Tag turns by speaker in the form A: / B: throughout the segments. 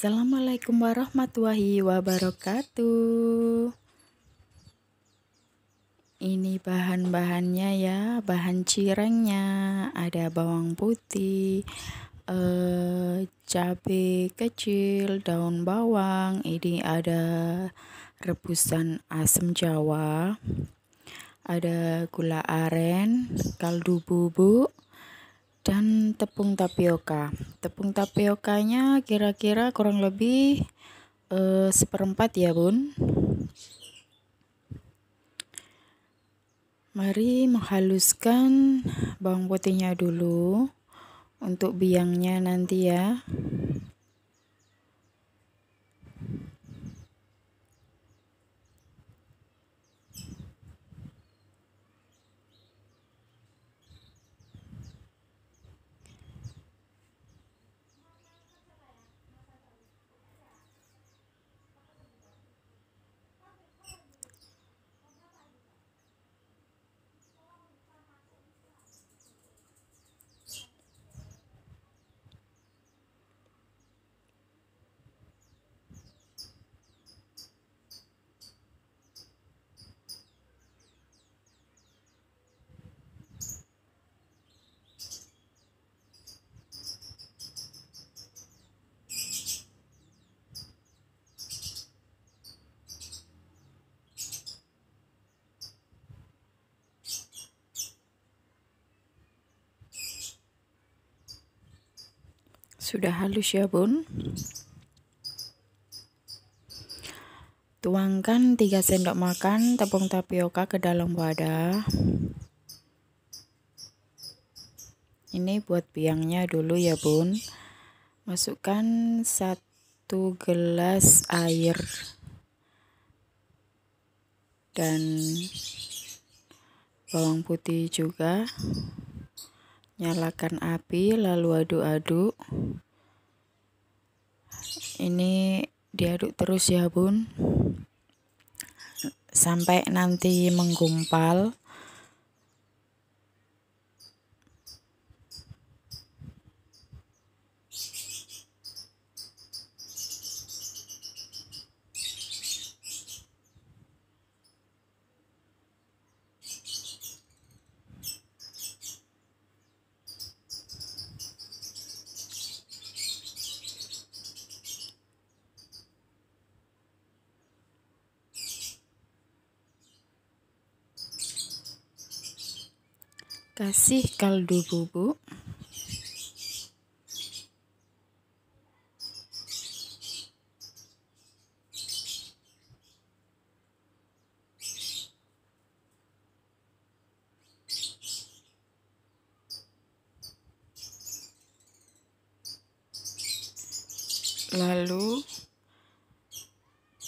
A: Assalamualaikum warahmatullahi wabarakatuh. Ini bahan-bahannya ya, bahan cirengnya ada bawang putih, eh, cabai kecil, daun bawang, ini ada rebusan asam jawa, ada gula aren, kaldu bubuk, dan tepung tapioka. Tepung tapiokanya kira-kira kurang lebih eh, seperempat ya bun. Mari menghaluskan bawang putihnya dulu untuk biangnya nanti ya. sudah halus ya bun tuangkan 3 sendok makan tepung tapioka ke dalam wadah ini buat biangnya dulu ya bun masukkan satu gelas air dan bawang putih juga Nyalakan api lalu aduk-aduk. Ini diaduk terus ya, Bun. Sampai nanti menggumpal. Kasih kaldu bubuk. Lalu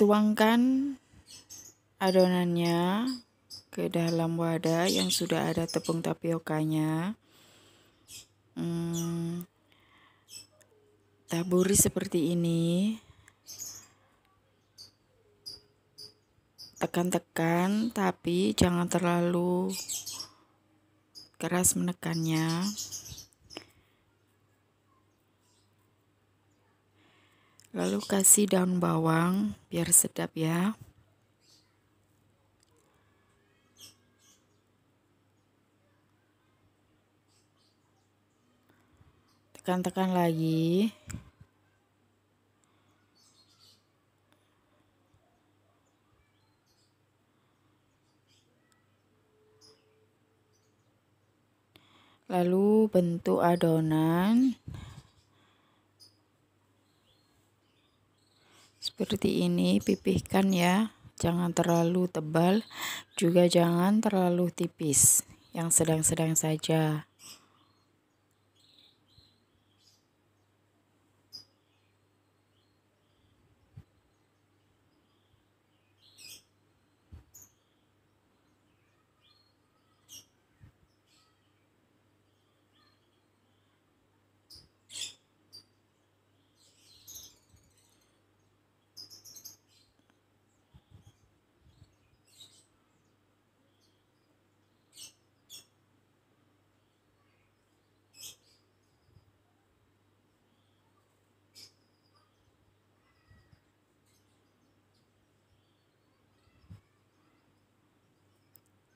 A: tuangkan adonannya ke dalam wadah yang sudah ada tepung tapiokanya. Hmm, taburi seperti ini. Tekan-tekan, tapi jangan terlalu keras menekannya. Lalu kasih daun bawang biar sedap ya. tekan-tekan lagi lalu bentuk adonan seperti ini pipihkan ya jangan terlalu tebal juga jangan terlalu tipis yang sedang-sedang saja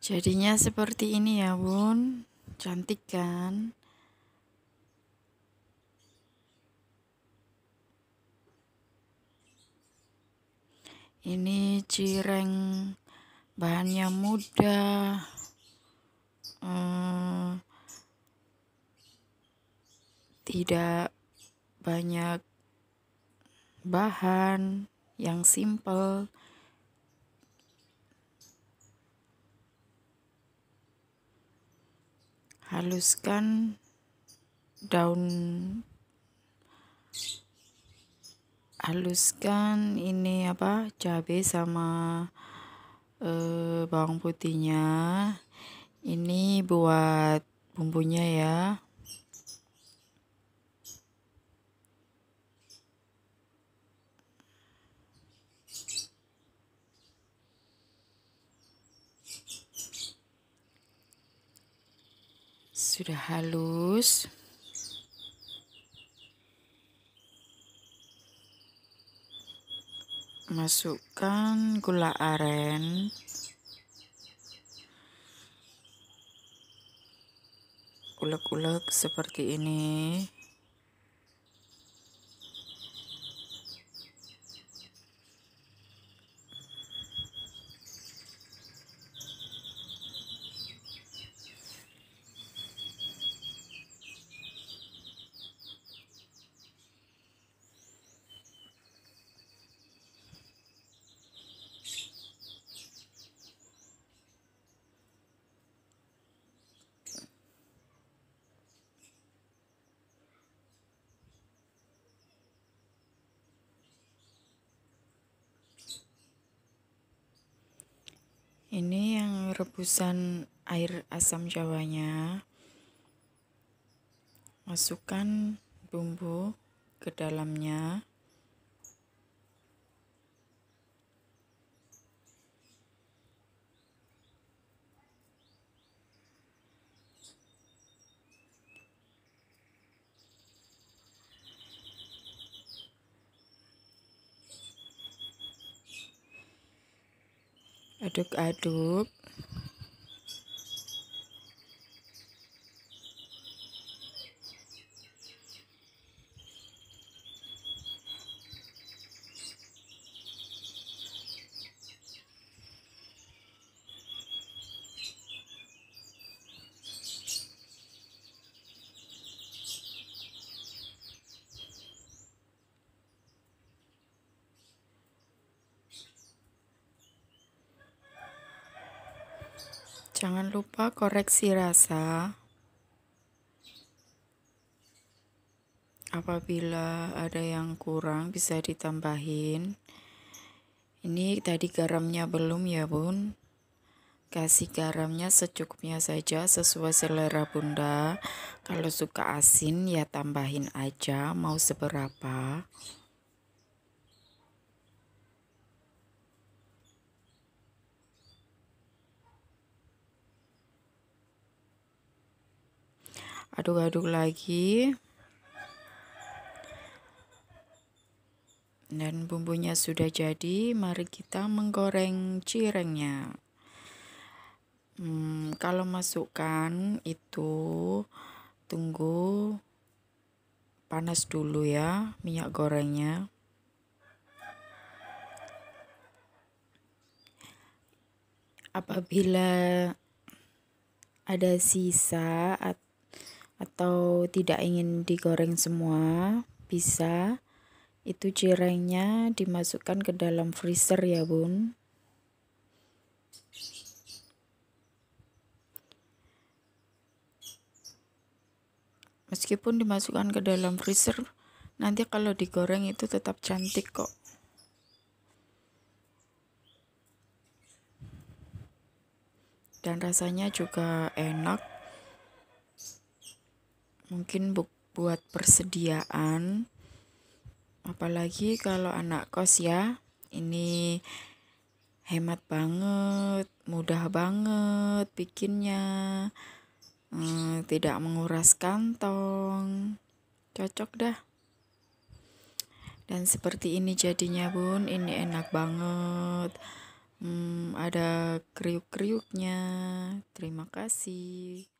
A: Jadinya seperti ini ya, Bun. Cantik kan? Ini cireng bahannya mudah. Eh, tidak banyak bahan yang simple haluskan daun haluskan ini apa cabe sama eh, bawang putihnya ini buat bumbunya ya sudah halus masukkan gula aren ulek-ulek seperti ini ini yang rebusan air asam jawanya masukkan bumbu ke dalamnya aduk-aduk Jangan lupa koreksi rasa apabila ada yang kurang bisa ditambahin ini tadi garamnya belum ya bun kasih garamnya secukupnya saja sesuai selera bunda kalau suka asin ya tambahin aja mau seberapa aduk-aduk lagi dan bumbunya sudah jadi mari kita menggoreng cirengnya hmm, kalau masukkan itu tunggu panas dulu ya minyak gorengnya apabila ada sisa atau atau tidak ingin digoreng semua bisa itu cirengnya dimasukkan ke dalam freezer ya bun meskipun dimasukkan ke dalam freezer nanti kalau digoreng itu tetap cantik kok dan rasanya juga enak mungkin bu buat persediaan apalagi kalau anak kos ya ini hemat banget mudah banget bikinnya hmm, tidak menguras kantong cocok dah dan seperti ini jadinya bun ini enak banget hmm, ada kriuk-kriuknya terima kasih